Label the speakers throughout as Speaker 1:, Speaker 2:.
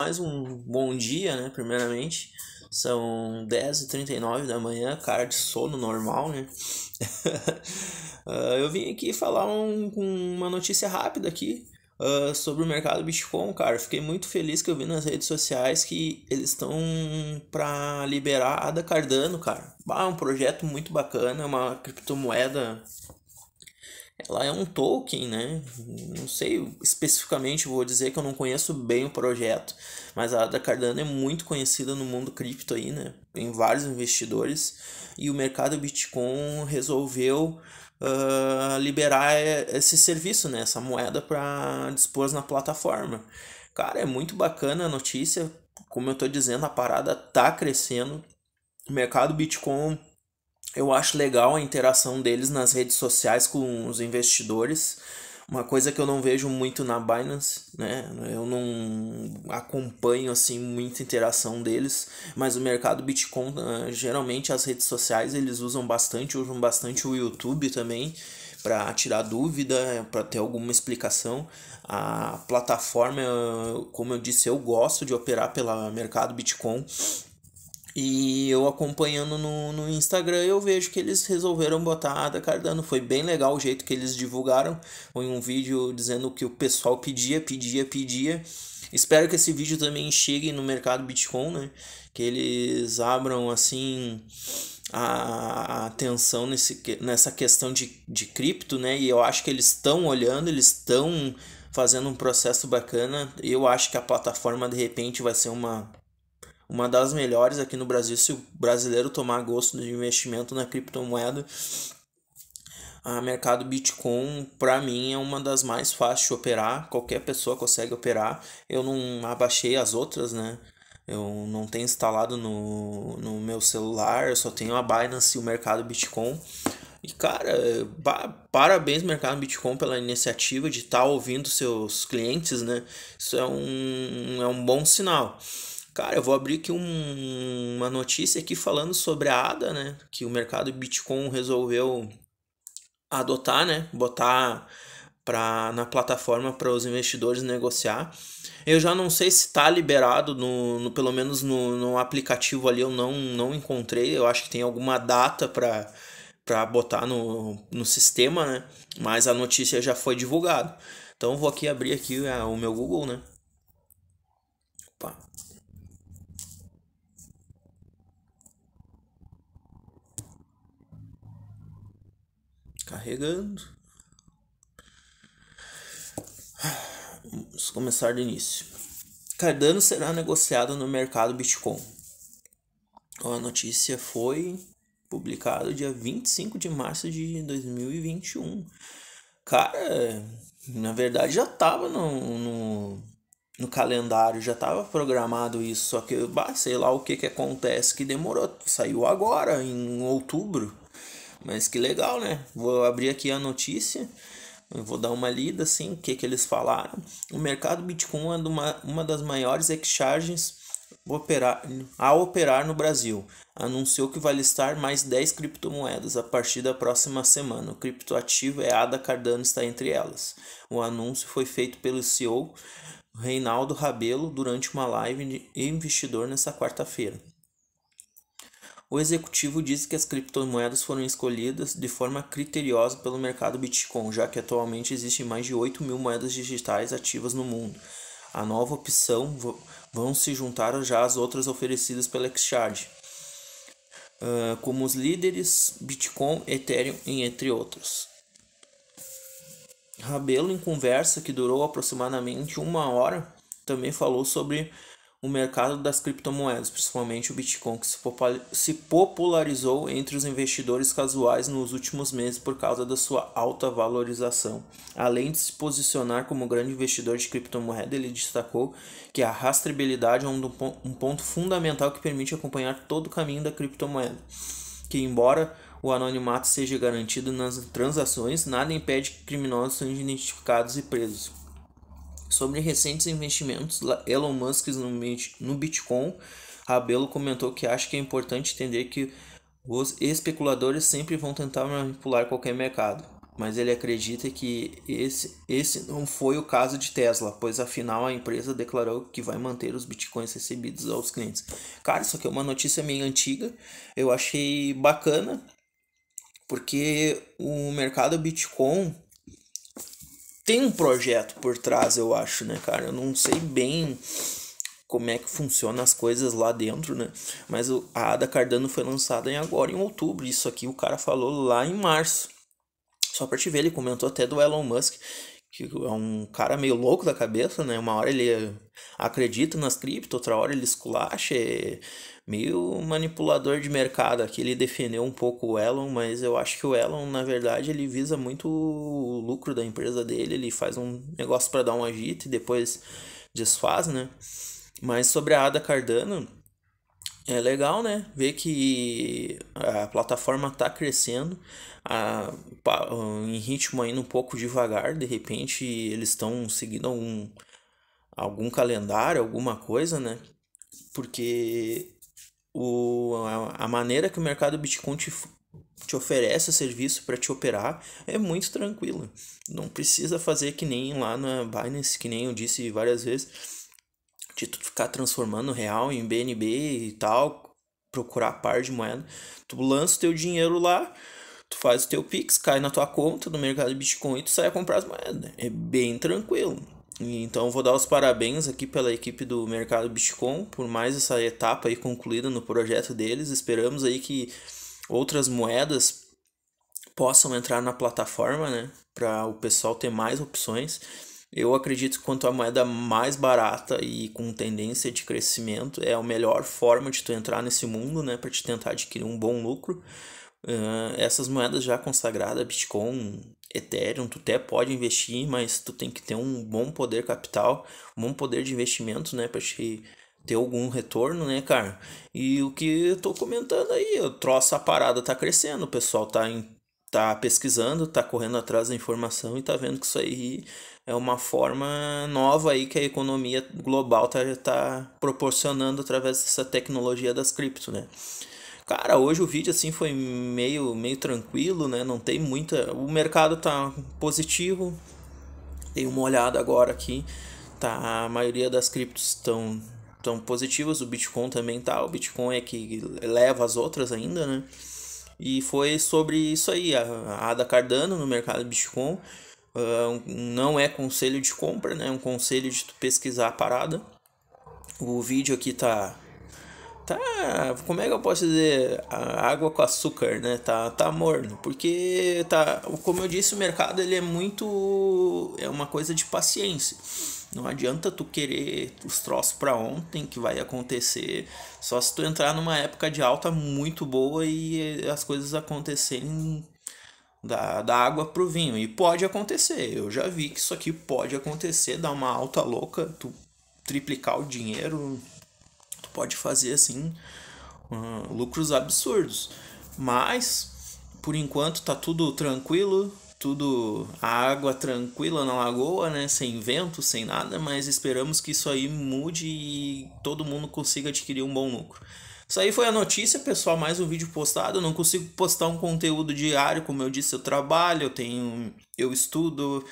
Speaker 1: mais um bom dia, né? Primeiramente, são 10h39 da manhã, cara de sono normal, né? Ah, eu vim aqui falar um, uma notícia rápida aqui uh, sobre o mercado Bitcoin, cara. Fiquei muito feliz que eu vi nas redes sociais que eles estão para liberar a da Cardano, cara. Ah, um projeto muito bacana, uma criptomoeda ela é um token né? Não sei especificamente, vou dizer que eu não conheço bem o projeto, mas a Ada Cardano é muito conhecida no mundo cripto aí, né? Tem vários investidores e o mercado Bitcoin resolveu uh, liberar esse serviço, né? Essa moeda para dispor na plataforma. Cara, é muito bacana a notícia. Como eu estou dizendo, a parada tá crescendo. O mercado Bitcoin eu acho legal a interação deles nas redes sociais com os investidores. Uma coisa que eu não vejo muito na Binance, né? Eu não acompanho assim muita interação deles, mas o mercado Bitcoin, ah, geralmente as redes sociais eles usam bastante, usam bastante o YouTube também para tirar dúvida, para ter alguma explicação. A plataforma, como eu disse, eu gosto de operar pela Mercado Bitcoin. E eu acompanhando no, no Instagram, eu vejo que eles resolveram botar Ada Cardano. Foi bem legal o jeito que eles divulgaram. Foi um vídeo dizendo que o pessoal pedia, pedia, pedia. Espero que esse vídeo também chegue no mercado Bitcoin, né? Que eles abram, assim, a atenção nesse, nessa questão de, de cripto, né? E eu acho que eles estão olhando, eles estão fazendo um processo bacana. Eu acho que a plataforma, de repente, vai ser uma uma das melhores aqui no Brasil se o brasileiro tomar gosto de investimento na criptomoeda. A mercado Bitcoin, para mim, é uma das mais fáceis de operar. Qualquer pessoa consegue operar. Eu não abaixei as outras, né? Eu não tenho instalado no, no meu celular, eu só tenho a Binance e o mercado Bitcoin. E cara, parabéns mercado Bitcoin pela iniciativa de estar tá ouvindo seus clientes, né? Isso é um, é um bom sinal. Cara, eu vou abrir aqui um, uma notícia aqui falando sobre a ADA, né? Que o mercado Bitcoin resolveu adotar, né? Botar pra, na plataforma para os investidores negociar. Eu já não sei se está liberado, no, no, pelo menos no, no aplicativo ali eu não, não encontrei. Eu acho que tem alguma data para para botar no, no sistema, né? Mas a notícia já foi divulgada. Então vou aqui abrir aqui é, o meu Google, né? Opa. Carregando. Vamos começar do início. Cardano será negociado no mercado Bitcoin. Então, a notícia foi publicada dia 25 de março de 2021. Cara, na verdade já estava no, no, no, calendário, já estava programado isso, só que bah, sei lá o que, que acontece que demorou, saiu agora, em outubro. Mas que legal, né? Vou abrir aqui a notícia. Eu vou dar uma lida assim, o que, que eles falaram. O mercado Bitcoin é uma, uma das maiores exchanges operar, a operar no Brasil. Anunciou que vai listar mais 10 criptomoedas a partir da próxima semana. O criptoativo é ADA Cardano está entre elas. O anúncio foi feito pelo CEO Reinaldo Rabelo durante uma live de investidor nesta quarta-feira o executivo disse que as criptomoedas foram escolhidas de forma criteriosa pelo mercado Bitcoin, já que atualmente existem mais de 8 mil moedas digitais ativas no mundo. A nova opção vão se juntar já às outras oferecidas pela Exchange, ah, como os líderes Bitcoin, Ethereum, entre outros. Rabelo, em conversa que durou aproximadamente uma hora, também falou sobre o mercado das criptomoedas, principalmente o Bitcoin, que se popularizou entre os investidores casuais nos últimos meses por causa da sua alta valorização. Além de se posicionar como grande investidor de criptomoeda, ele destacou que a rastreabilidade é um, ponto fundamental que permite acompanhar todo o caminho da criptomoeda, que embora o anonimato seja garantido nas transações, nada impede que criminosos sejam identificados e presos. Sobre recentes investimentos, Elon Musk no Bitcoin, Rabelo comentou que acha que é importante entender que os especuladores sempre vão tentar manipular qualquer mercado, mas ele acredita que esse, esse não foi o caso de Tesla, pois afinal a empresa declarou que vai manter os bitcoins recebidos aos clientes. Cara, isso aqui é uma notícia meio antiga, eu achei bacana, porque o mercado Bitcoin tem um projeto por trás, eu acho, né, cara? Eu não sei bem como é que funciona as coisas lá dentro, né? Mas a Ada Cardano foi lançada em agora, em outubro. Isso aqui o cara falou lá em março. Só pra te ver, ele comentou até do Elon Musk que é um cara meio louco da cabeça, né? Uma hora ele acredita nas cripto, outra hora ele esculacha, é meio manipulador de mercado. Aqui ele defendeu um pouco o Elon, mas eu acho que o Elon, na verdade, ele visa muito o lucro da empresa dele, ele faz um negócio para dar um agito e depois desfaz, né? Mas sobre a Ada Cardano, é legal, né? Ver que a plataforma tá crescendo a, em ritmo ainda um pouco devagar. De repente, eles estão seguindo algum, algum calendário, alguma coisa, né? Porque o, a, maneira que o mercado Bitcoin te, te oferece serviço para te operar é muito tranquila. Não precisa fazer que nem lá na Binance, que nem eu disse várias vezes de tu ficar transformando real em BNB e tal, procurar par de moeda. Tu lança o teu dinheiro lá, tu faz o teu Pix, cai na tua conta do mercado de Bitcoin e tu sai a comprar as moedas. Né? É bem tranquilo. Então vou dar os parabéns aqui pela equipe do Mercado Bitcoin por mais essa etapa aí concluída no projeto deles. Esperamos aí que outras moedas possam entrar na plataforma, né, para o pessoal ter mais opções. Eu acredito que quanto a moeda mais barata e com tendência de crescimento é a melhor forma de tu entrar nesse mundo, né, para te tentar adquirir um bom lucro. Uh, essas moedas já consagradas, Bitcoin, Ethereum, tu até pode investir, mas tu tem que ter um bom poder capital, um bom poder de investimento, né, para te ter algum retorno, né, cara? E o que eu tô comentando aí, o troço a parada tá crescendo, o pessoal tá em tá pesquisando, tá correndo atrás da informação e tá vendo que isso aí é uma forma nova aí que a economia global tá, tá proporcionando através dessa tecnologia das cripto, né? Cara, hoje o vídeo assim foi meio, meio tranquilo, né? Não tem muita... O mercado tá positivo. Dei uma olhada agora aqui. Tá, a maioria das criptos estão tão positivas. O Bitcoin também tá. O Bitcoin é que leva as outras ainda, né? E foi sobre isso aí, a Ada Cardano no mercado Bitcoin. Ah, não é conselho de compra, né? É um conselho de tu pesquisar a parada. O vídeo aqui tá tá, como é que eu posso dizer, água com açúcar, né? Tá, tá morno, porque tá, como eu disse, o mercado ele é muito é uma coisa de paciência. Não adianta tu querer os troços para ontem que vai acontecer, só se tu entrar numa época de alta muito boa e as coisas acontecerem da, da água pro vinho. E pode acontecer, eu já vi que isso aqui pode acontecer, dar uma alta louca, tu triplicar o dinheiro, tu pode fazer assim uh, lucros absurdos. Mas por enquanto tá tudo tranquilo, tudo a água tranquila na lagoa, né? Sem vento, sem nada, mas esperamos que isso aí mude e todo mundo consiga adquirir um bom lucro. Isso aí foi a notícia, pessoal. Mais um vídeo postado. Eu não consigo postar um conteúdo diário, como eu disse, eu trabalho, eu tenho. eu estudo,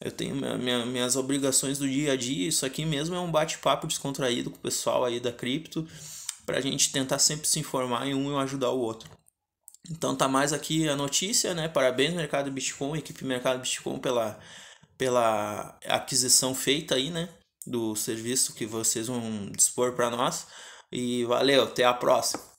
Speaker 1: eu tenho minha, minha, minhas obrigações do dia a dia. Isso aqui mesmo é um bate-papo descontraído com o pessoal aí da cripto. Pra gente tentar sempre se informar em um e ajudar o outro. Então tá mais aqui a notícia, né? Parabéns Mercado Bitcoin, equipe Mercado Bitcoin pela, pela aquisição feita aí, né? Do serviço que vocês vão dispor para nós. E valeu, até a próxima.